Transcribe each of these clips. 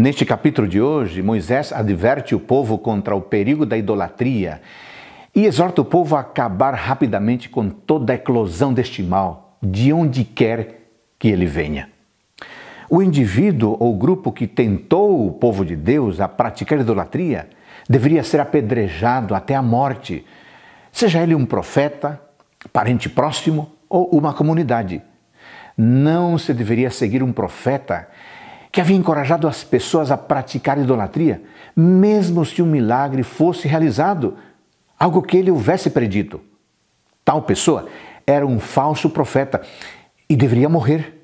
Neste capítulo de hoje, Moisés adverte o povo contra o perigo da idolatria e exorta o povo a acabar rapidamente com toda a eclosão deste mal, de onde quer que ele venha. O indivíduo ou grupo que tentou o povo de Deus a praticar idolatria deveria ser apedrejado até a morte, seja ele um profeta, parente próximo ou uma comunidade. Não se deveria seguir um profeta que havia encorajado as pessoas a praticar idolatria, mesmo se um milagre fosse realizado, algo que ele houvesse predito. Tal pessoa era um falso profeta e deveria morrer.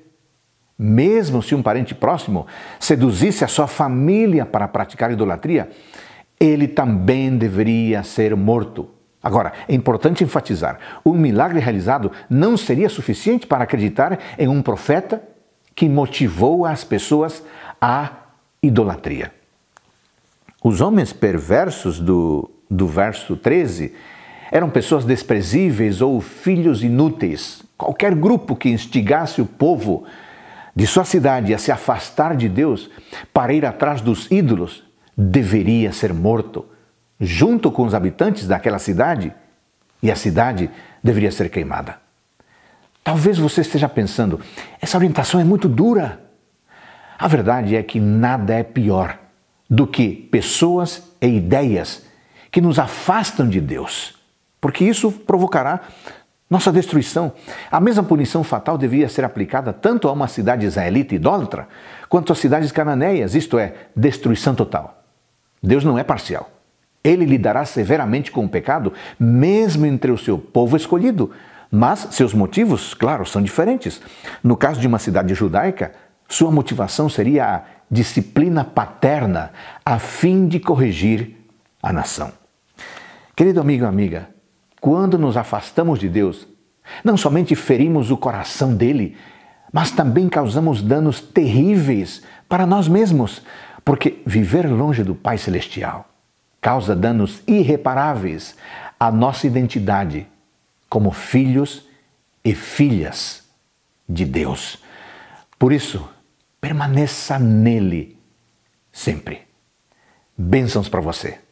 Mesmo se um parente próximo seduzisse a sua família para praticar idolatria, ele também deveria ser morto. Agora, é importante enfatizar: o milagre realizado não seria suficiente para acreditar em um profeta que motivou as pessoas à idolatria. Os homens perversos do, do verso 13 eram pessoas desprezíveis ou filhos inúteis. Qualquer grupo que instigasse o povo de sua cidade a se afastar de Deus para ir atrás dos ídolos deveria ser morto, junto com os habitantes daquela cidade, e a cidade deveria ser queimada. Talvez você esteja pensando, essa orientação é muito dura. A verdade é que nada é pior do que pessoas e ideias que nos afastam de Deus, porque isso provocará nossa destruição. A mesma punição fatal devia ser aplicada tanto a uma cidade israelita idólatra quanto às cidades cananeias, isto é, destruição total. Deus não é parcial. Ele lidará severamente com o pecado, mesmo entre o seu povo escolhido, mas seus motivos, claro, são diferentes. No caso de uma cidade judaica, sua motivação seria a disciplina paterna, a fim de corrigir a nação. Querido amigo e amiga, quando nos afastamos de Deus, não somente ferimos o coração dele, mas também causamos danos terríveis para nós mesmos, porque viver longe do Pai Celestial causa danos irreparáveis à nossa identidade como filhos e filhas de Deus. Por isso, permaneça nele sempre. Bênçãos para você.